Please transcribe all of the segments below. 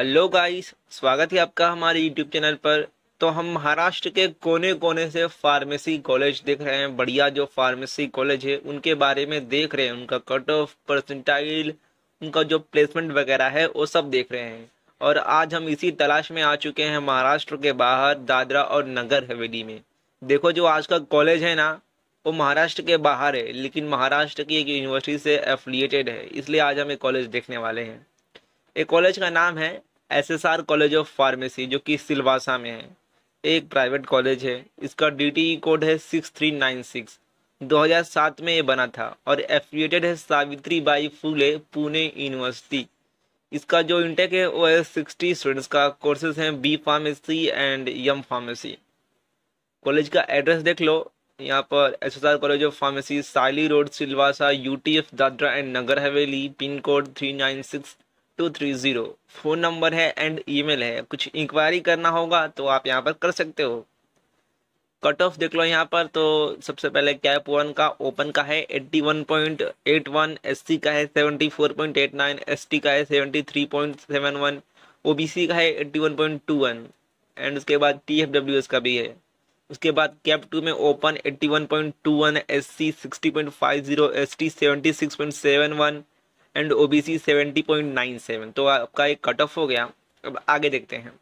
hello guys स्वागत है आपका हमारे यूट्यूब चैनल पर तो हम महाराष्ट्र के कोने कोने से फार्मेसी कॉलेज देख रहे हैं बढ़िया जो फार्मेसी कॉलेज है उनके बारे में देख रहे हैं उनका कट ऑफ परसेंटाइल उनका जो प्लेसमेंट वगैरह है वो सब देख रहे हैं और आज हम इसी तलाश में आ चुके हैं महाराष्ट्र के बाहर दादरा और नगर हवेली में देखो जो आज का कॉलेज है ना वो महाराष्ट्र के बाहर है लेकिन महाराष्ट्र की एक यूनिवर्सिटी से एफिलिएटेड है इसलिए आज हम एक कॉलेज देखने वाले हैं एक कॉलेज का नाम है एसएसआर कॉलेज ऑफ फार्मेसी जो कि सिलवासा में है एक प्राइवेट कॉलेज है इसका डी कोड e है सिक्स थ्री नाइन सिक्स दो हज़ार सात में ये बना था और एफिलिएटेड है सावित्री बाई फूले पुणे यूनिवर्सिटी इसका जो इंटेक है वो है सिक्सटी स्टूडेंट्स का कोर्सेज हैं B pharmacy and M pharmacy college का एड्रेस देख लो यहाँ पर S S R college of pharmacy Sali road Silvassa U T of Dadra and Nagar Haveli pin code three nine six two three zero phone number है and email है कुछ inquiry करना होगा तो आप यहाँ पर कर सकते हो कट ऑफ देख लो यहाँ पर तो सबसे पहले कैप वन का ओपन का है 81.81 एससी का है 74.89 एसटी का है 73.71 ओबीसी का है वन एंड उसके बाद टी एफ डब्ल्यू एस का भी है उसके बाद कैप टू में open point two one seventy six point seven one and O B C seventy point nine seven तो आपका एक कट ऑफ हो गया अब आगे देखते हैं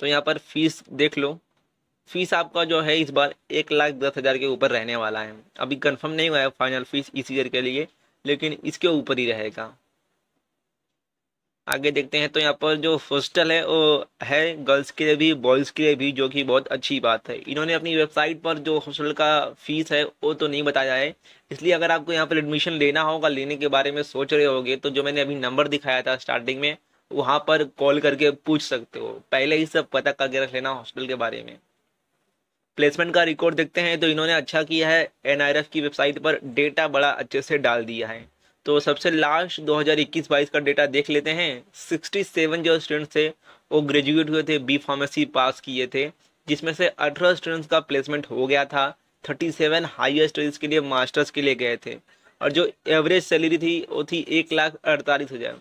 तो यहाँ पर फीस देख लो फीस आपका जो है इस बार एक लाख दस हज़ार के ऊपर रहने वाला है अभी कंफर्म नहीं हुआ है फाइनल फीस इसी ईयर के लिए लेकिन इसके ऊपर ही रहेगा आगे देखते हैं तो यहाँ पर जो हॉस्टल है वो है गर्ल्स के लिए भी बॉयज़ के लिए भी जो कि बहुत अच्छी बात है इन्होंने अपनी वेबसाइट पर जो हॉस्टल का फीस है वो तो नहीं बताया है इसलिए अगर आपको यहाँ पर एडमिशन लेना होगा लेने के बारे में सोच रहे होगे तो जो मैंने अभी नंबर दिखाया था स्टार्टिंग में वहाँ पर कॉल करके पूछ सकते हो पहले ही सब पता करके रख लेना हॉस्टल के बारे में प्लेसमेंट का रिकॉर्ड देखते हैं तो इन्होंने अच्छा किया है एन की वेबसाइट पर डेटा बड़ा अच्छे से डाल दिया है तो सबसे लास्ट 2021-22 का डेटा देख लेते हैं 67 जो स्टूडेंट्स थे वो ग्रेजुएट हुए थे बी फार्मेसी पास किए थे जिसमें से 18 स्टूडेंट्स का प्लेसमेंट हो गया था 37 हायर स्टडीज़ के लिए मास्टर्स के लिए गए थे और जो एवरेज सैलरी थी वो थी एक लाख अड़तालीस हज़ार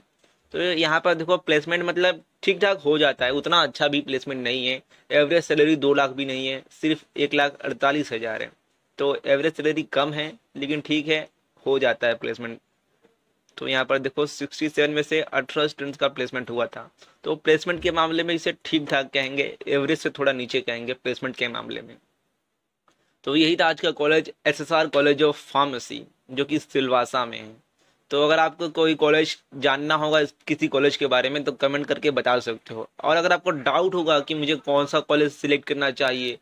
तो यहाँ पर देखो प्लेसमेंट मतलब ठीक ठाक हो जाता है उतना अच्छा भी प्लेसमेंट नहीं है एवरेज सैलरी दो लाख भी नहीं है सिर्फ एक लाख अड़तालीस हज़ार है तो एवरेज सैलरी कम है लेकिन ठीक है हो जाता है प्लेसमेंट तो यहाँ पर देखो 67 में से अठारह स्टूडेंट्स का प्लेसमेंट हुआ था तो प्लेसमेंट के मामले में इसे ठीक ठाक कहेंगे एवरेज से थोड़ा नीचे कहेंगे प्लेसमेंट के मामले में तो यही था आज का college SSR college of pharmacy जो कि सिलवासा में है तो अगर आपको कोई कॉलेज जानना होगा किसी कॉलेज के बारे में तो कमेंट करके बता सकते हो और अगर आपको डाउट होगा कि मुझे कौन सा कॉलेज सिलेक्ट करना चाहिए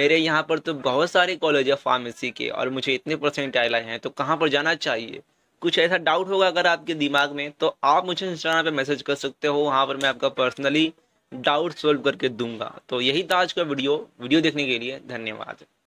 मेरे यहाँ पर तो बहुत सारे कॉलेज है फार्मेसी के और मुझे इतने परसेंट आए हैं तो कहाँ पर जाना चाहिए कुछ ऐसा डाउट होगा अगर आपके दिमाग में तो आप मुझे इंस्टाग्राम पे मैसेज कर सकते हो वहाँ पर मैं आपका पर्सनली डाउट सोल्व करके दूंगा तो यही था आज का वीडियो वीडियो देखने के लिए धन्यवाद